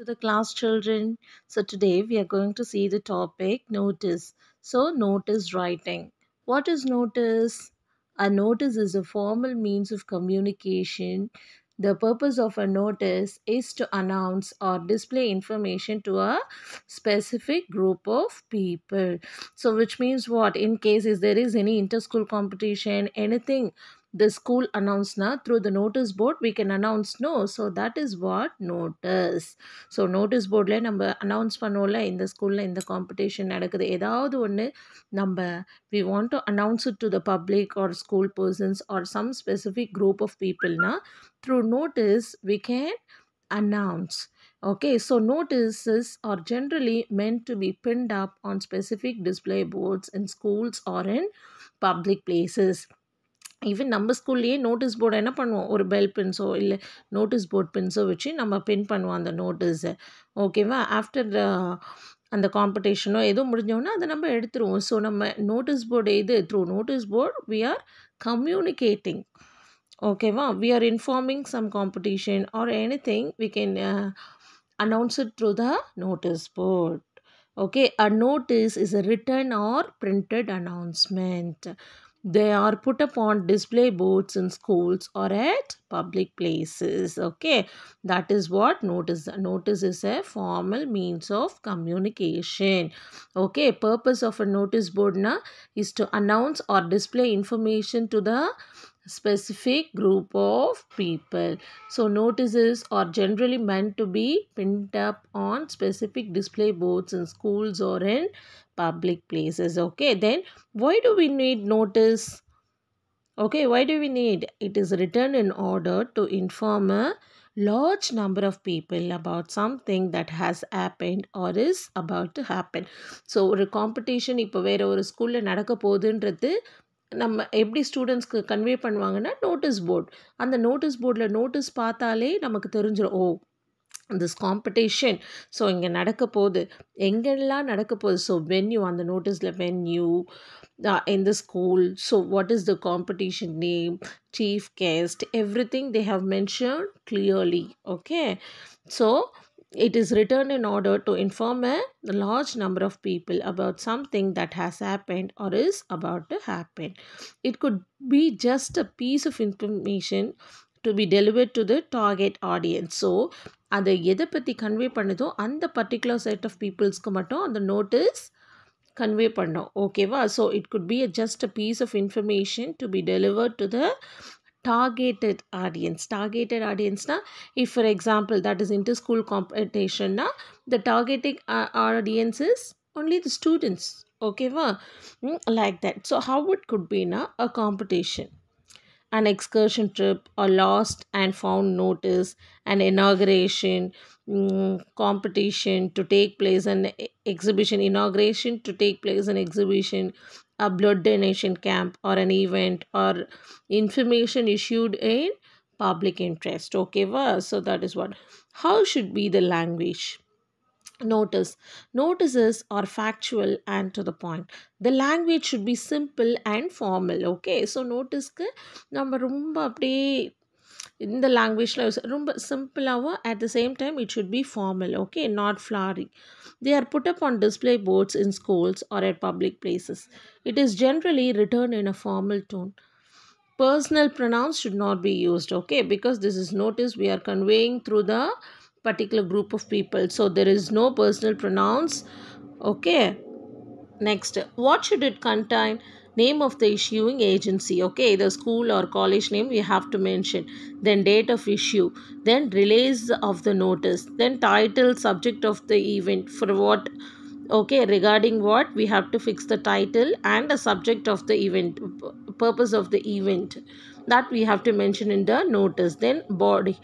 to the class children. So today we are going to see the topic notice. So notice writing. What is notice? A notice is a formal means of communication. The purpose of a notice is to announce or display information to a specific group of people. So which means what? In case is there is any inter-school competition, anything the school announce na through the notice board we can announce no so that is what notice so notice board le நம்ம announce in the பண்ணோம்ல இந்த ஸ்கூலில் இந்த competition நடக்குது ஏதாவது ஒன்று number. we want to announce it to the public or school persons or some specific group of people na through notice we can announce Okay, so notices are generally meant to be pinned up on specific display boards in schools or in public places. Even நம்ம ஸ்கூல்லையே notice போர்டை என்ன பண்ணுவோம் ஒரு bell பென்ஸோ இல்லை notice board பென்ஸோ வச்சு நம்ம பின் பண்ணுவோம் அந்த நோட்டீஸை ஓகேவா ஆஃப்டர் அந்த காம்படிஷனோ ஏதோ முடிஞ்சோடனே அதை நம்ம எடுத்துருவோம் ஸோ நம்ம நோட்டீஸ் போர்டு இது through notice board we are communicating ஓகேவா we are informing some competition or anything we can announce it through the notice board okay a notice is a written or printed announcement They are put upon display boards in schools or at public places. Okay, that is what notice. Notice is a formal means of communication. Okay, purpose of a notice board na, is to announce or display information to the specific group of people. So notices are generally meant to be pinned up on specific display boards in schools or in public places okay then why do we need notice okay why do we need it is written in order to inform a large number of people about something that has happened or is about to happen so ஒரு competition இப்போ வேறு ஒரு ஸ்கூலில் நடக்க போகுதுன்றது நம்ம எப்படி ஸ்டூடெண்ட்ஸ்க்கு convey பண்ணுவாங்கன்னா நோட்டீஸ் போர்ட் அந்த நோட்டீஸ் போர்டில் நோட்டீஸ் பார்த்தாலே நமக்கு தெரிஞ்சிடும் ஓ திஸ் காம்படிஷன் ஸோ இங்கே நடக்க போகுது எங்கெல்லாம் நடக்க போகுது ஸோ வென்யூ அந்த நோட்டீஸில் venue in the school so what is the competition name chief guest everything they have mentioned clearly okay so it is written in order to inform a large number of people about something that has happened or is about to happen it could be just a piece of information to be delivered to the target audience so அதை எதை பற்றி convey பண்ணுதோ அந்த particular set of பீப்புள்ஸ்க்கு மட்டும் அந்த notice convey பண்ணோம் ஓகேவா so it could be a just a piece of information to be delivered to the targeted audience targeted ஆடியன்ஸ்னால் if for example that is inter school காம்படிஷன்னா the targeting audience is only the students ஓகேவா like that so how it could பீனா a competition an excursion trip, a lost and found notice, an inauguration um, competition to take place, an exhibition inauguration to take place, an exhibition, a blood donation camp, or an event, or information issued in public interest. Okay, So that is what. How should be the language? Notice, notices are factual and to the point. The language should be simple and formal. Okay, so notice ke number in the language simple at the same time it should be formal okay not flowery they are put up on display boards in schools or at public places it is generally written in a formal tone personal pronouns should not be used okay because this is notice we are conveying through the particular group of people. So there is no personal pronouns. Okay. Next, what should it contain? Name of the issuing agency. Okay, the school or college name we have to mention. Then date of issue. Then release of the notice. Then title, subject of the event. For what okay regarding what we have to fix the title and the subject of the event purpose of the event that we have to mention in the notice then body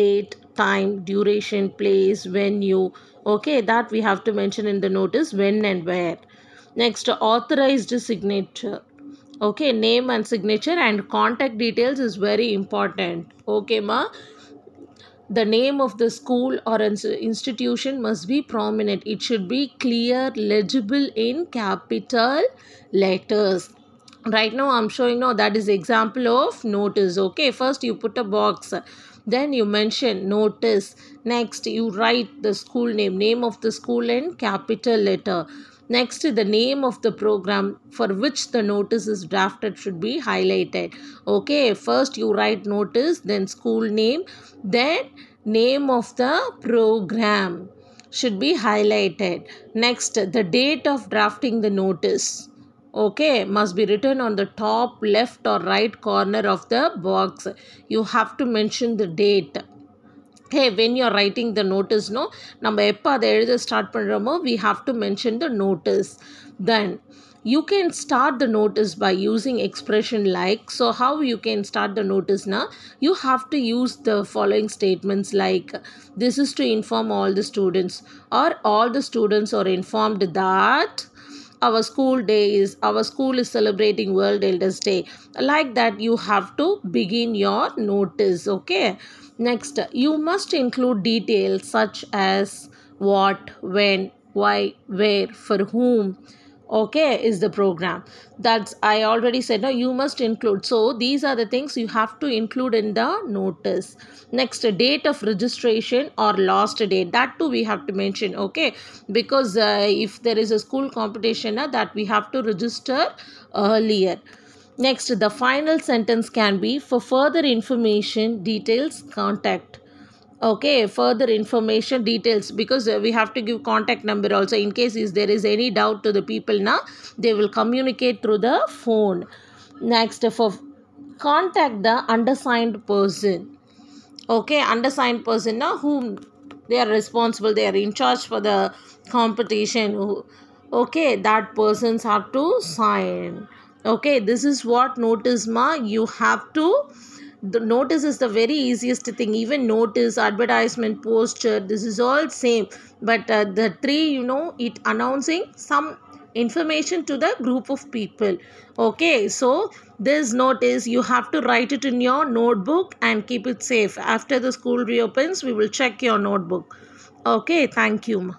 date time duration place venue okay that we have to mention in the notice when and where next authorized signature okay name and signature and contact details is very important okay ma the name of the school or institution must be prominent. It should be clear, legible in capital letters. Right now, I'm showing now that is example of notice. Okay, first you put a box then you mention notice next you write the school name name of the school in capital letter Next, the name of the program for which the notice is drafted should be highlighted. Okay, first you write notice, then school name, then name of the program should be highlighted. Next, the date of drafting the notice okay must be written on the top left or right corner of the box you have to mention the date hey when you're writing the notice no நம்ம எப்போ அதை எழுத start பண்ணுறோமோ we have to mention the notice then you can start the notice by using expression like so how you can start the notice now you have to use the following statements like this is to inform all the students or all the students are informed that our school day is our school is celebrating world elders day like that you have to begin your notice okay next you must include details such as what when why where for whom okay is the program that's i already said now you must include so these are the things you have to include in the notice next date of registration or last date that too we have to mention okay because uh, if there is a school competition uh, that we have to register earlier next the final sentence can be for further information details contact okay further information details because uh, we have to give contact number also in case if there is any doubt to the people now they will communicate through the phone next for contact the undersigned person okay undersigned person now whom they are responsible they are in charge for the competition okay that persons have to sign okay this is what notice ma you have to the notice is the very easiest thing even notice advertisement poster, this is all same but uh, the three you know it announcing some information to the group of people okay so this notice you have to write it in your notebook and keep it safe after the school reopens we will check your notebook okay thank you